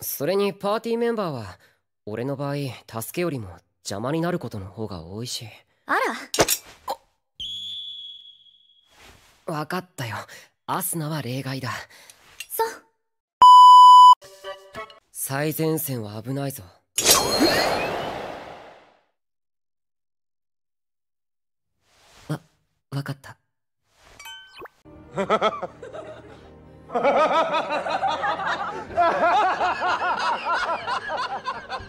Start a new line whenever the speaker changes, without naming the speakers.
それにパーティーメンバーは俺の場合助けよりも邪魔になることの方が多いしあら分かったよアスナは例外だそう最前線は危ないぞ
わ分かったハハハハハハハハハ